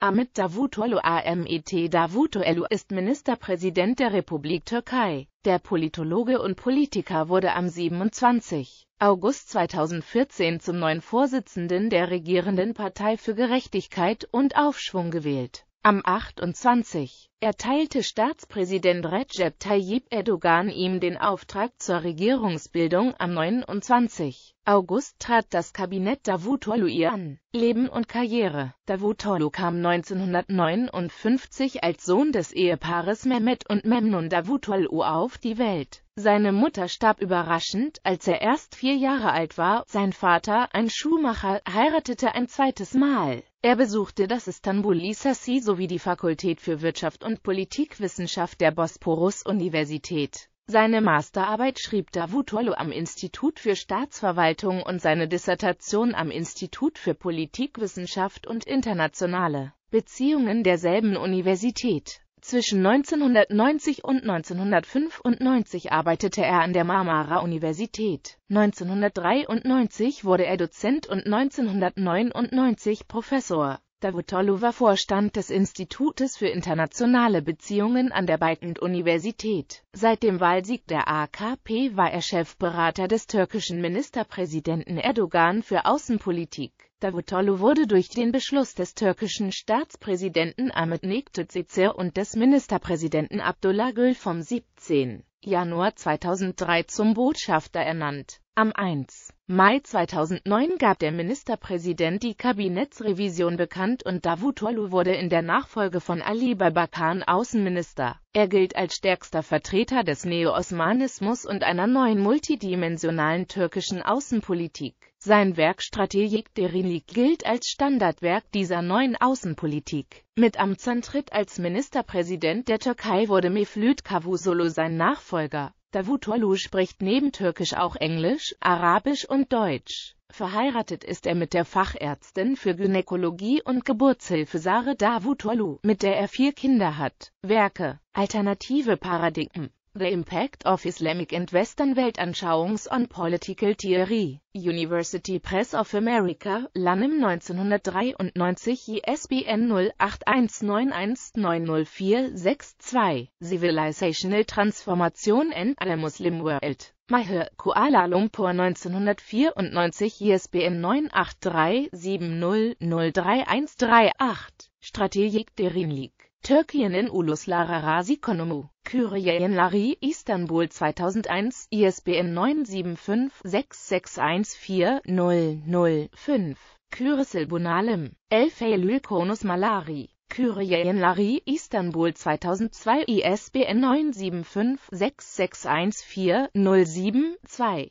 Ahmet Davutoglu Ahmet Davutoglu ist Ministerpräsident der Republik Türkei. Der Politologe und Politiker wurde am 27. August 2014 zum neuen Vorsitzenden der regierenden Partei für Gerechtigkeit und Aufschwung gewählt am 28. erteilte Staatspräsident Recep Tayyip Erdogan ihm den Auftrag zur Regierungsbildung. Am 29. August trat das Kabinett Davutoglu an. Leben und Karriere Davutoglu kam 1959 als Sohn des Ehepaares Mehmet und Memnun Davutoglu auf die Welt seine Mutter starb überraschend, als er erst vier Jahre alt war, sein Vater, ein Schuhmacher, heiratete ein zweites Mal. Er besuchte das Istanbul Sassi sowie die Fakultät für Wirtschaft und Politikwissenschaft der Bosporus-Universität. Seine Masterarbeit schrieb Davutoglu am Institut für Staatsverwaltung und seine Dissertation am Institut für Politikwissenschaft und internationale Beziehungen derselben Universität. Zwischen 1990 und 1995 arbeitete er an der Marmara Universität. 1993 wurde er Dozent und 1999 Professor Davutoglu war Vorstand des Institutes für internationale Beziehungen an der Beitend-Universität. Seit dem Wahlsieg der AKP war er Chefberater des türkischen Ministerpräsidenten Erdogan für Außenpolitik. Davutoglu wurde durch den Beschluss des türkischen Staatspräsidenten Ahmet Nektütsezer und des Ministerpräsidenten Abdullah Gül vom 17. Januar 2003 zum Botschafter ernannt. Am 1. Mai 2009 gab der Ministerpräsident die Kabinettsrevision bekannt und Davutoglu wurde in der Nachfolge von Ali Babakan Außenminister. Er gilt als stärkster Vertreter des Neo-Osmanismus und einer neuen multidimensionalen türkischen Außenpolitik. Sein Werk Strategik Derinlik gilt als Standardwerk dieser neuen Außenpolitik. Mit Amtsantritt als Ministerpräsident der Türkei wurde Meflüt Cavusoglu sein Nachfolger. Davutoglu spricht neben Türkisch auch Englisch, Arabisch und Deutsch. Verheiratet ist er mit der Fachärztin für Gynäkologie und Geburtshilfe Sare Davutoglu, mit der er vier Kinder hat. Werke Alternative Paradigmen The Impact of Islamic and Western Weltanschauungs on Political Theory, University Press of America, Lanham 1993, ISBN 0819190462, Civilizational Transformation and the Muslim World. Maher, Kuala Lumpur 1994, ISBN 98370031138, Strategic Derinlik, Türkien in Uluslararasi Konumu. Kyrienlari, Istanbul 2001, ISBN 975-6614-005. Kyrissel Bunalem, El Feylül Konus Malari. Kyrienlari, Istanbul 2002, ISBN 975-6614-072.